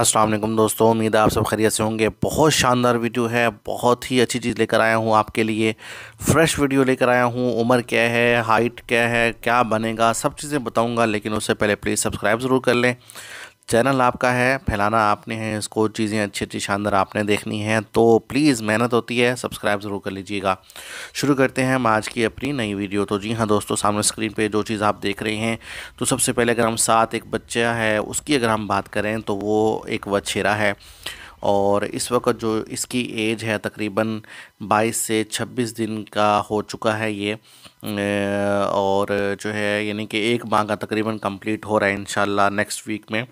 असलम दोस्तों उम्मीद है आप सब खैरियत से होंगे बहुत शानदार वीडियो है बहुत ही अच्छी चीज़ लेकर आया हूँ आपके लिए फ्रेश वीडियो लेकर आया हूँ उम्र क्या है हाइट क्या है क्या बनेगा सब चीज़ें बताऊँगा लेकिन उससे पहले प्लीज़ सब्सक्राइब ज़रूर कर लें चैनल आपका है फैलाना आपने है इसको चीज़ें अच्छी अच्छी शानदार आपने देखनी है तो प्लीज़ मेहनत होती है सब्सक्राइब ज़रूर कर लीजिएगा शुरू करते हैं हम आज की अपनी नई वीडियो तो जी हाँ दोस्तों सामने स्क्रीन पे जो चीज़ आप देख रहे हैं तो सबसे पहले अगर हम साथ एक बच्चा है उसकी अगर हम बात करें तो वो एक वछेरा है और इस वक्त जो इसकी एज है तकरीबन 22 से 26 दिन का हो चुका है ये और जो है यानी कि एक माह का तकरीबन कंप्लीट हो रहा है इन नेक्स्ट वीक में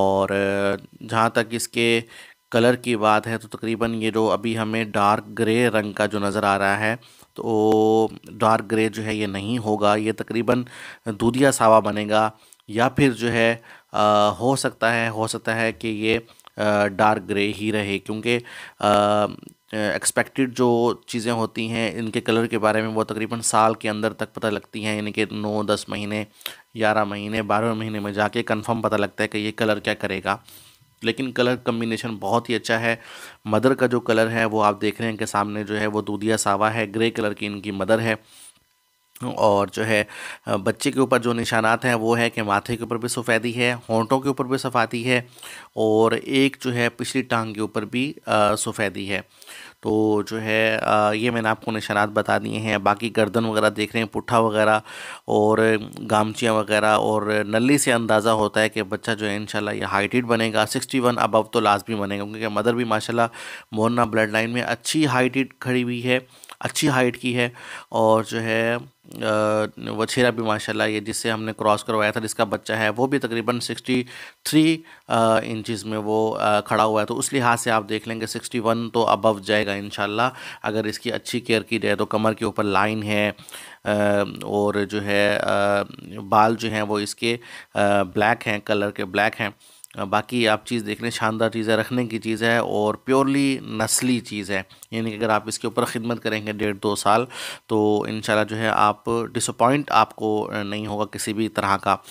और जहाँ तक इसके कलर की बात है तो तकरीबन ये जो अभी हमें डार्क ग्रे रंग का जो नज़र आ रहा है तो डार्क ग्रे जो है ये नहीं होगा ये तकरीबन दूधिया सावा बनेगा या फिर जो है आ, हो सकता है हो सकता है कि ये डार्क ग्रे ही रहे क्योंकि एक्सपेक्टेड जो चीज़ें होती हैं इनके कलर के बारे में वो तकरीबन साल के अंदर तक पता लगती हैं यानी कि नौ दस महीने ग्यारह महीने बारह महीने में जाके कंफर्म पता लगता है कि ये कलर क्या करेगा लेकिन कलर कम्बिनेशन बहुत ही अच्छा है मदर का जो कलर है वो आप देख रहे हैं कि सामने जो है वो दूधिया सावा है ग्रे कलर की इनकी मदर है और जो है बच्चे के ऊपर जो निशानात हैं वो है कि माथे के ऊपर भी सफ़ेदी है होंठों के ऊपर भी सफ़ाती है और एक जो है पिछली टांग के ऊपर भी सफ़ेदी है तो जो है ये मैंने आपको निशानात बता दिए हैं बाकी गर्दन वगैरह देख रहे हैं पुट्ठा वगैरह और गामचियाँ वगैरह और नली से अंदाज़ा होता है कि बच्चा जो है इन ये हाइटेड बनेगा सिक्सटी वन अबव तो लाजमी बनेगा क्योंकि मदर भी माशाल्लाह मोरना ब्लड लाइन में अच्छी हाइटेड खड़ी हुई है अच्छी हाइट की है और जो है वछेरा भी माशाल्लाह ये जिससे हमने क्रॉस करवाया था जिसका बच्चा है वो भी तकरीबन 63 इंचज़ में वो खड़ा हुआ है तो उस लिहाज से आप देख लेंगे 61 तो अबव जाएगा इन अगर इसकी अच्छी केयर की जाए तो कमर के ऊपर लाइन है और जो है बाल जो हैं वो इसके ब्लैक हैं कलर के ब्लैक हैं बाकी आप चीज़ देख लें शानदार चीज़ है रखने की चीज़ है और प्योरली नस्ली चीज़ है यानी कि अगर आप इसके ऊपर ख़िदमत करेंगे डेढ़ दो साल तो इन जो है आप डिसपॉइंट आपको नहीं होगा किसी भी तरह का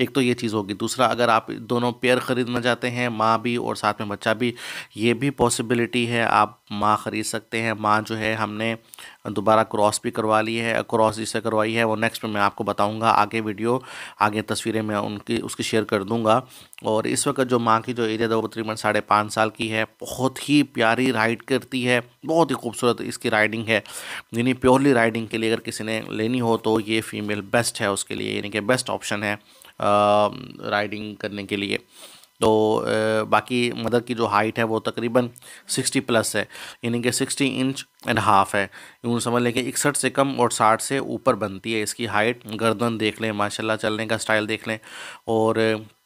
एक तो ये चीज़ होगी दूसरा अगर आप दोनों पेयर ख़रीदना चाहते हैं माँ भी और साथ में बच्चा भी ये भी पॉसिबिलिटी है आप माँ ख़रीद सकते हैं माँ जो है हमने दोबारा क्रॉस भी करवा ली है क्रॉस जिससे करवाई है वो नेक्स्ट में मैं आपको बताऊंगा आगे वीडियो आगे तस्वीरें मैं उनकी उसकी शेयर कर दूंगा और इस वक्त जो माँ की जो एरिया था वो तकरीबन साढ़े पाँच साल की है बहुत ही प्यारी राइड करती है बहुत ही खूबसूरत इसकी राइडिंग है यानी प्योरली राइडिंग के लिए अगर किसी ने लेनी हो तो ये फ़ीमेल बेस्ट है उसके लिए यानी कि बेस्ट ऑप्शन है राइडिंग करने के लिए तो बाकी मदर की जो हाइट है वो तकरीबन 60 प्लस है यानी कि 60 इंच एंड हाफ है यूँ समझ लें कि इकसठ से कम और 60 से ऊपर बनती है इसकी हाइट गर्दन देख लें माशाल्लाह चलने का स्टाइल देख लें और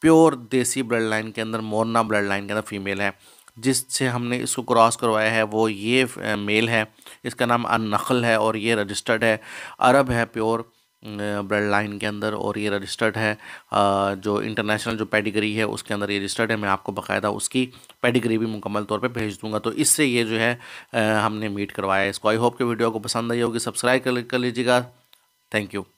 प्योर देसी ब्लड लाइन के अंदर मोरना ब्लड लाइन के अंदर फीमेल है जिससे हमने इसको क्रॉस करवाया है वो ये मेल है इसका नाम अन है और ये रजिस्टर्ड है अरब है प्योर ब्लड लाइन के अंदर और ये रजिस्टर्ड है जो इंटरनेशनल जो पेडिग्री है उसके अंदर ये रजिस्टर्ड है मैं आपको बकायदा उसकी पेडिग्री भी मुकम्मल तौर पे भेज दूंगा तो इससे ये जो है हमने मीट करवाया इसको आई होप के वीडियो को पसंद आई होगी सब्सक्राइब कर लीजिएगा थैंक यू